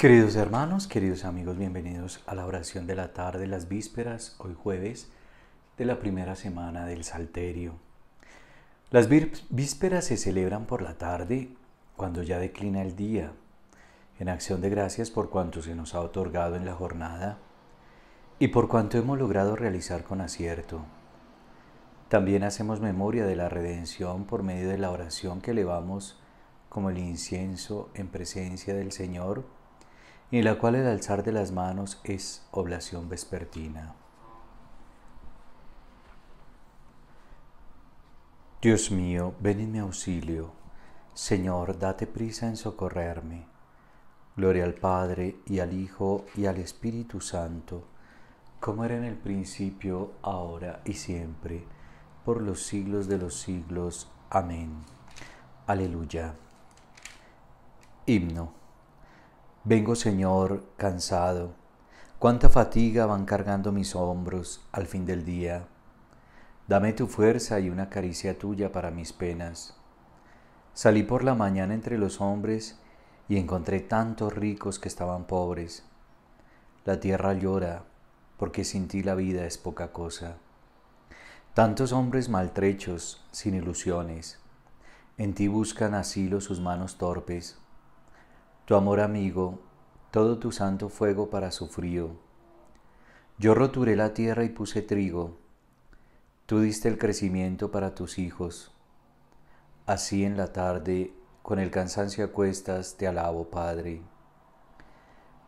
Queridos hermanos, queridos amigos, bienvenidos a la oración de la tarde, las vísperas, hoy jueves, de la primera semana del Salterio. Las vísperas se celebran por la tarde, cuando ya declina el día, en acción de gracias por cuanto se nos ha otorgado en la jornada y por cuanto hemos logrado realizar con acierto. También hacemos memoria de la redención por medio de la oración que elevamos como el incienso en presencia del Señor, en la cual el alzar de las manos es oblación vespertina. Dios mío, ven en mi auxilio. Señor, date prisa en socorrerme. Gloria al Padre y al Hijo y al Espíritu Santo, como era en el principio, ahora y siempre, por los siglos de los siglos. Amén. Aleluya. Himno. Vengo, Señor, cansado. Cuánta fatiga van cargando mis hombros al fin del día. Dame tu fuerza y una caricia tuya para mis penas. Salí por la mañana entre los hombres y encontré tantos ricos que estaban pobres. La tierra llora, porque sin ti la vida es poca cosa. Tantos hombres maltrechos, sin ilusiones. En ti buscan asilo sus manos torpes tu amor amigo, todo tu santo fuego para su frío. Yo roturé la tierra y puse trigo, tú diste el crecimiento para tus hijos. Así en la tarde, con el cansancio a cuestas, te alabo, Padre.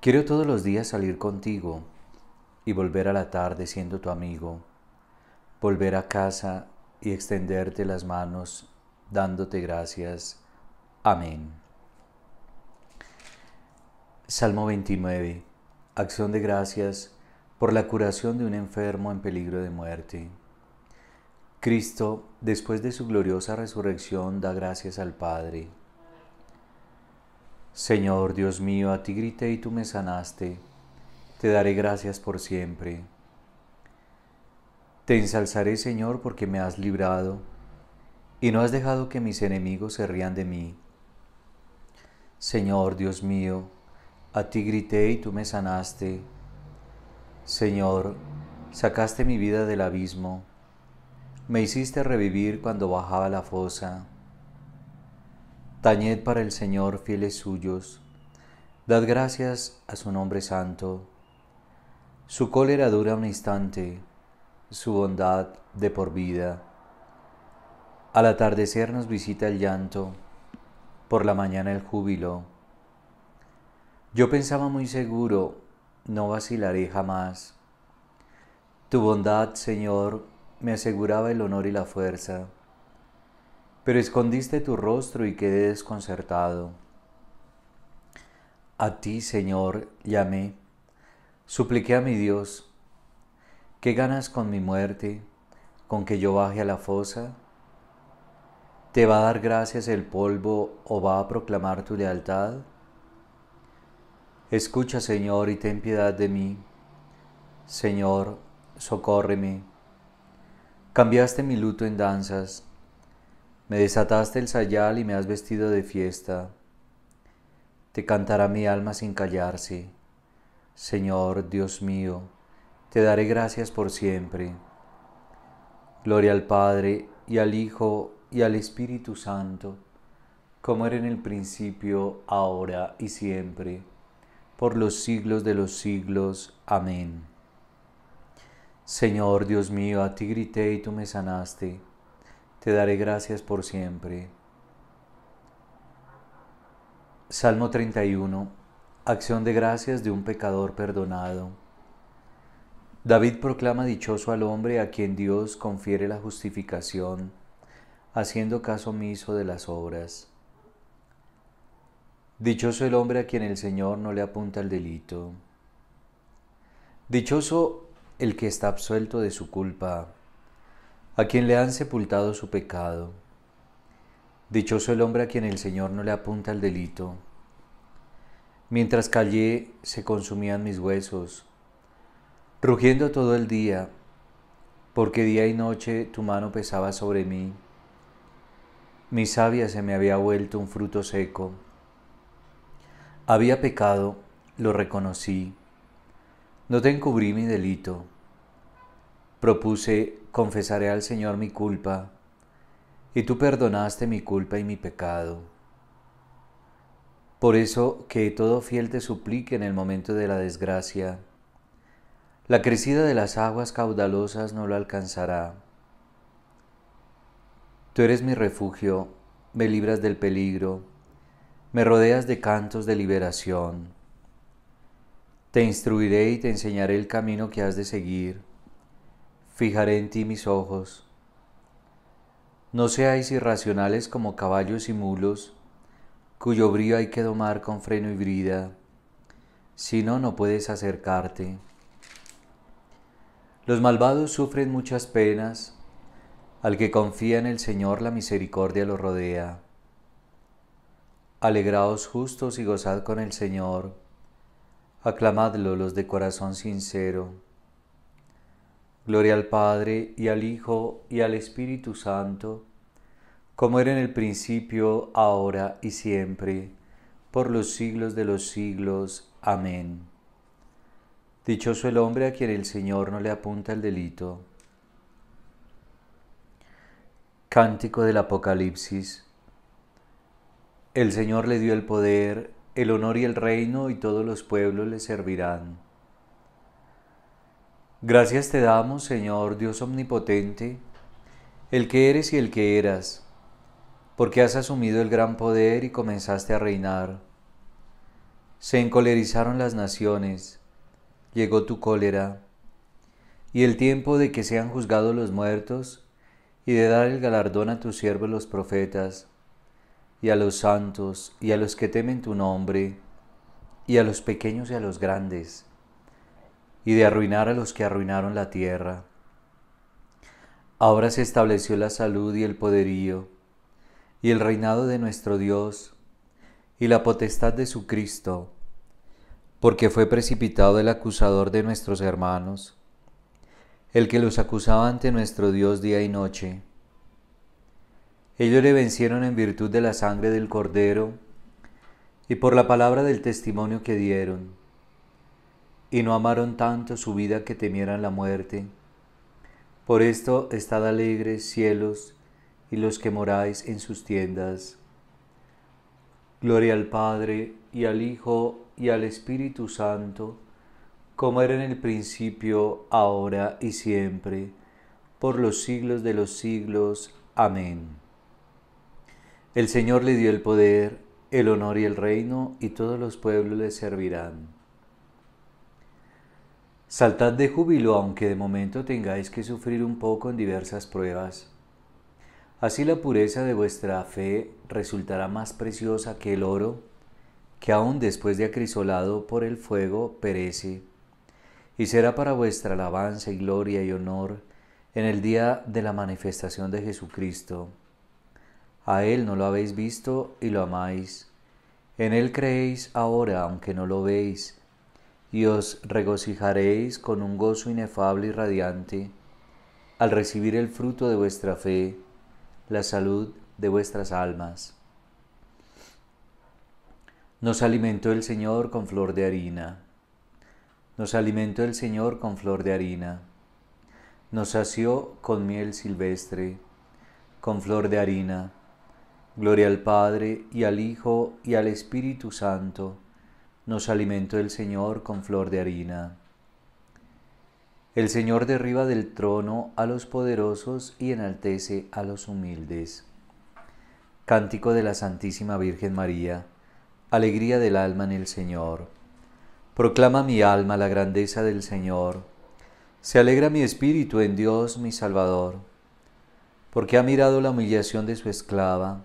Quiero todos los días salir contigo y volver a la tarde siendo tu amigo, volver a casa y extenderte las manos dándote gracias. Amén. Salmo 29. Acción de gracias por la curación de un enfermo en peligro de muerte. Cristo, después de su gloriosa resurrección, da gracias al Padre. Señor Dios mío, a ti grité y tú me sanaste. Te daré gracias por siempre. Te ensalzaré, Señor, porque me has librado y no has dejado que mis enemigos se rían de mí. Señor Dios mío, a ti grité y tú me sanaste. Señor, sacaste mi vida del abismo. Me hiciste revivir cuando bajaba la fosa. Tañed para el Señor, fieles suyos. Dad gracias a su nombre santo. Su cólera dura un instante, su bondad de por vida. Al atardecer nos visita el llanto, por la mañana el júbilo, yo pensaba muy seguro, no vacilaré jamás. Tu bondad, Señor, me aseguraba el honor y la fuerza, pero escondiste tu rostro y quedé desconcertado. A ti, Señor, llamé, supliqué a mi Dios, ¿qué ganas con mi muerte, con que yo baje a la fosa? ¿Te va a dar gracias el polvo o va a proclamar tu lealtad? Escucha, Señor, y ten piedad de mí. Señor, socórreme. Cambiaste mi luto en danzas. Me desataste el sayal y me has vestido de fiesta. Te cantará mi alma sin callarse. Señor, Dios mío, te daré gracias por siempre. Gloria al Padre y al Hijo y al Espíritu Santo, como era en el principio, ahora y siempre por los siglos de los siglos. Amén. Señor Dios mío, a ti grité y tú me sanaste. Te daré gracias por siempre. Salmo 31. Acción de gracias de un pecador perdonado. David proclama dichoso al hombre a quien Dios confiere la justificación, haciendo caso omiso de las obras. Dichoso el hombre a quien el Señor no le apunta el delito. Dichoso el que está absuelto de su culpa, a quien le han sepultado su pecado. Dichoso el hombre a quien el Señor no le apunta el delito. Mientras callé, se consumían mis huesos, rugiendo todo el día, porque día y noche tu mano pesaba sobre mí. Mi savia se me había vuelto un fruto seco. Había pecado, lo reconocí, no te encubrí mi delito. Propuse, confesaré al Señor mi culpa, y tú perdonaste mi culpa y mi pecado. Por eso que todo fiel te suplique en el momento de la desgracia. La crecida de las aguas caudalosas no lo alcanzará. Tú eres mi refugio, me libras del peligro me rodeas de cantos de liberación. Te instruiré y te enseñaré el camino que has de seguir. Fijaré en ti mis ojos. No seáis irracionales como caballos y mulos, cuyo brío hay que domar con freno y brida, si no, no puedes acercarte. Los malvados sufren muchas penas, al que confía en el Señor la misericordia lo rodea. Alegraos justos y gozad con el Señor. Aclamadlo los de corazón sincero. Gloria al Padre y al Hijo y al Espíritu Santo, como era en el principio, ahora y siempre, por los siglos de los siglos. Amén. Dichoso el hombre a quien el Señor no le apunta el delito. Cántico del Apocalipsis. El Señor le dio el poder, el honor y el reino, y todos los pueblos le servirán. Gracias te damos, Señor Dios omnipotente, el que eres y el que eras, porque has asumido el gran poder y comenzaste a reinar. Se encolerizaron las naciones, llegó tu cólera, y el tiempo de que sean juzgados los muertos, y de dar el galardón a tus siervos los profetas y a los santos, y a los que temen tu nombre, y a los pequeños y a los grandes, y de arruinar a los que arruinaron la tierra. Ahora se estableció la salud y el poderío, y el reinado de nuestro Dios, y la potestad de su Cristo, porque fue precipitado el acusador de nuestros hermanos, el que los acusaba ante nuestro Dios día y noche ellos le vencieron en virtud de la sangre del cordero y por la palabra del testimonio que dieron, y no amaron tanto su vida que temieran la muerte. Por esto estad alegres cielos y los que moráis en sus tiendas. Gloria al Padre y al Hijo y al Espíritu Santo, como era en el principio, ahora y siempre, por los siglos de los siglos. Amén. El Señor le dio el poder, el honor y el reino, y todos los pueblos le servirán. Saltad de júbilo, aunque de momento tengáis que sufrir un poco en diversas pruebas. Así la pureza de vuestra fe resultará más preciosa que el oro, que aún después de acrisolado por el fuego perece, y será para vuestra alabanza y gloria y honor en el día de la manifestación de Jesucristo a Él no lo habéis visto y lo amáis. En Él creéis ahora, aunque no lo veis, y os regocijaréis con un gozo inefable y radiante, al recibir el fruto de vuestra fe, la salud de vuestras almas. Nos alimentó el Señor con flor de harina. Nos alimentó el Señor con flor de harina. Nos sació con miel silvestre, con flor de harina Gloria al Padre y al Hijo y al Espíritu Santo. Nos alimentó el Señor con flor de harina. El Señor derriba del trono a los poderosos y enaltece a los humildes. Cántico de la Santísima Virgen María. Alegría del alma en el Señor. Proclama mi alma la grandeza del Señor. Se alegra mi espíritu en Dios mi Salvador, porque ha mirado la humillación de su esclava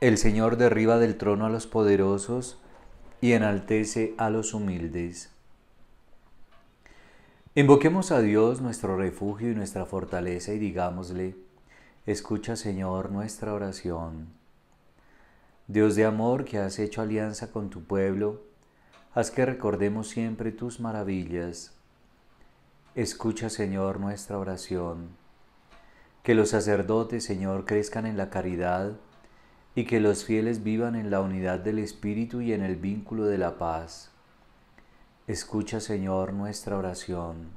El Señor derriba del trono a los poderosos y enaltece a los humildes. Invoquemos a Dios nuestro refugio y nuestra fortaleza y digámosle, escucha Señor nuestra oración. Dios de amor que has hecho alianza con tu pueblo, haz que recordemos siempre tus maravillas. Escucha Señor nuestra oración. Que los sacerdotes, Señor, crezcan en la caridad y que los fieles vivan en la unidad del Espíritu y en el vínculo de la paz. Escucha, Señor, nuestra oración.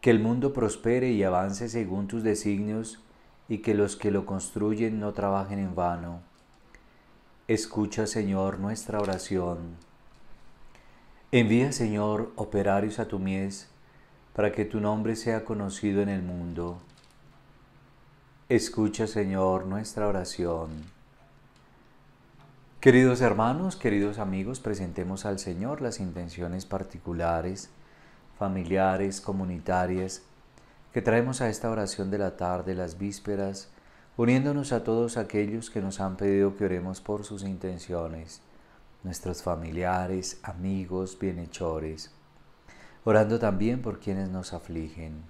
Que el mundo prospere y avance según tus designios y que los que lo construyen no trabajen en vano. Escucha, Señor, nuestra oración. Envía, Señor, operarios a tu mies, para que tu nombre sea conocido en el mundo. Escucha, Señor, nuestra oración. Queridos hermanos, queridos amigos, presentemos al Señor las intenciones particulares, familiares, comunitarias, que traemos a esta oración de la tarde, las vísperas, uniéndonos a todos aquellos que nos han pedido que oremos por sus intenciones, nuestros familiares, amigos, bienhechores, orando también por quienes nos afligen.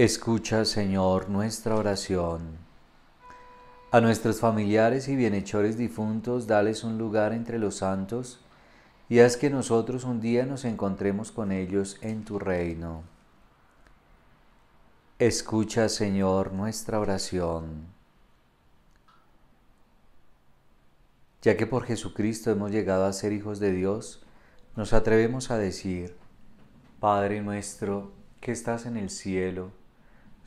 Escucha, Señor, nuestra oración. A nuestros familiares y bienhechores difuntos, dales un lugar entre los santos y haz que nosotros un día nos encontremos con ellos en tu reino. Escucha, Señor, nuestra oración. Ya que por Jesucristo hemos llegado a ser hijos de Dios, nos atrevemos a decir, Padre nuestro que estás en el cielo,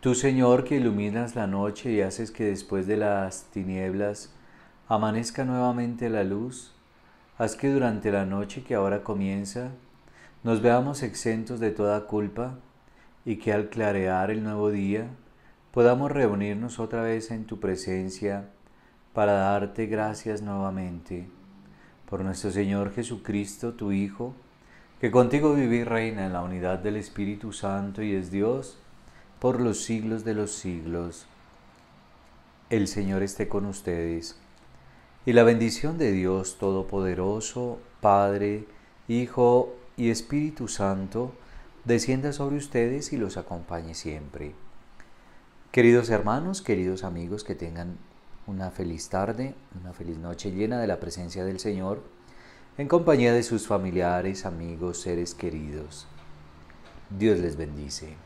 Tú, Señor, que iluminas la noche y haces que después de las tinieblas amanezca nuevamente la luz, haz que durante la noche que ahora comienza nos veamos exentos de toda culpa y que al clarear el nuevo día podamos reunirnos otra vez en tu presencia para darte gracias nuevamente. Por nuestro Señor Jesucristo, tu Hijo, que contigo viví, reina en la unidad del Espíritu Santo y es Dios, por los siglos de los siglos. El Señor esté con ustedes. Y la bendición de Dios Todopoderoso, Padre, Hijo y Espíritu Santo, descienda sobre ustedes y los acompañe siempre. Queridos hermanos, queridos amigos, que tengan una feliz tarde, una feliz noche llena de la presencia del Señor, en compañía de sus familiares, amigos, seres queridos. Dios les bendice.